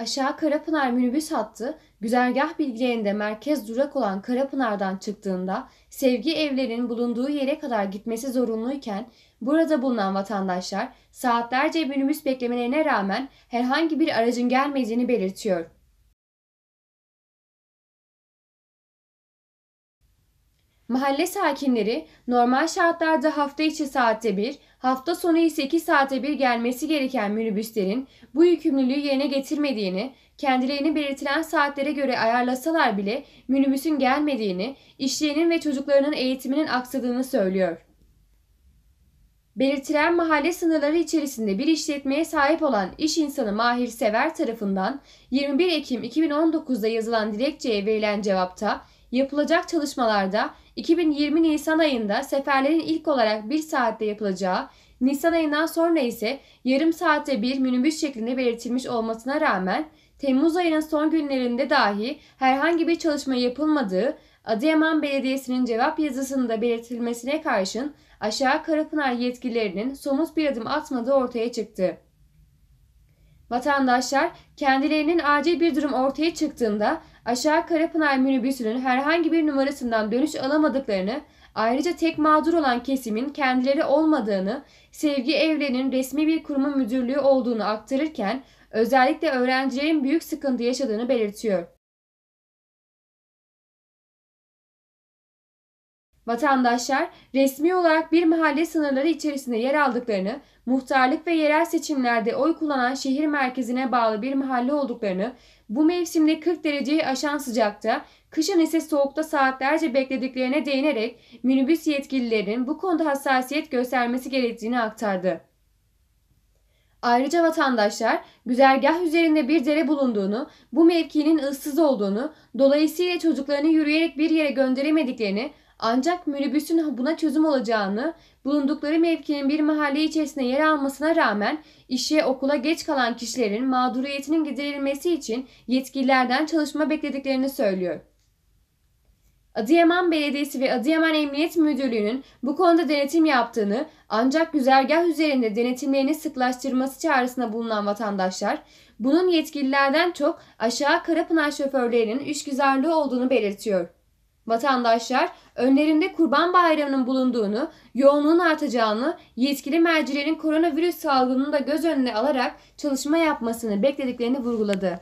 Aşağı Karapınar minibüs hattı güzergah bilgilerinde merkez durak olan Karapınar'dan çıktığında sevgi evlerinin bulunduğu yere kadar gitmesi zorunluyken burada bulunan vatandaşlar saatlerce minibüs beklemelerine rağmen herhangi bir aracın gelmediğini belirtiyor. Mahalle sakinleri normal şartlarda hafta içi saatte bir, hafta sonu ise 2 saate bir gelmesi gereken minibüslerin bu yükümlülüğü yerine getirmediğini, kendilerini belirtilen saatlere göre ayarlasalar bile minibüsün gelmediğini, işçilerin ve çocuklarının eğitiminin aksadığını söylüyor. Belirtilen mahalle sınırları içerisinde bir işletmeye sahip olan iş insanı Mahir Sever tarafından 21 Ekim 2019'da yazılan dilekçeye verilen cevapta Yapılacak çalışmalarda 2020 Nisan ayında seferlerin ilk olarak 1 saatte yapılacağı, Nisan ayından sonra ise yarım saatte bir minibüs şeklinde belirtilmiş olmasına rağmen Temmuz ayının son günlerinde dahi herhangi bir çalışma yapılmadığı Adıyaman Belediyesi'nin cevap yazısında belirtilmesine karşın aşağı Karapınar yetkililerinin somut bir adım atmadığı ortaya çıktı. Vatandaşlar kendilerinin acil bir durum ortaya çıktığında aşağı Karapınar minibüsünün herhangi bir numarasından dönüş alamadıklarını, ayrıca tek mağdur olan kesimin kendileri olmadığını, Sevgi Evren'in resmi bir kurumun müdürlüğü olduğunu aktarırken özellikle öğrencilerin büyük sıkıntı yaşadığını belirtiyor. Vatandaşlar resmi olarak bir mahalle sınırları içerisinde yer aldıklarını, muhtarlık ve yerel seçimlerde oy kullanan şehir merkezine bağlı bir mahalle olduklarını, bu mevsimde 40 dereceyi aşan sıcakta, kışın ise soğukta saatlerce beklediklerine değinerek minibüs yetkililerinin bu konuda hassasiyet göstermesi gerektiğini aktardı. Ayrıca vatandaşlar güzergah üzerinde bir dere bulunduğunu, bu mevkinin ıssız olduğunu, dolayısıyla çocuklarını yürüyerek bir yere gönderemediklerini, ancak minibüsün buna çözüm olacağını, bulundukları mevkinin bir mahalle içerisinde yer almasına rağmen işe okula geç kalan kişilerin mağduriyetinin giderilmesi için yetkililerden çalışma beklediklerini söylüyor. Adıyaman Belediyesi ve Adıyaman Emniyet Müdürlüğü'nün bu konuda denetim yaptığını ancak güzergah üzerinde denetimlerini sıklaştırması çağrısında bulunan vatandaşlar, bunun yetkililerden çok aşağı Karapınar şoförlerinin işgüzarlığı olduğunu belirtiyor. Vatandaşlar önlerinde Kurban Bayramı'nın bulunduğunu, yoğunluğun artacağını, yetkili mercilerin koronavirüs salgınını da göz önüne alarak çalışma yapmasını beklediklerini vurguladı.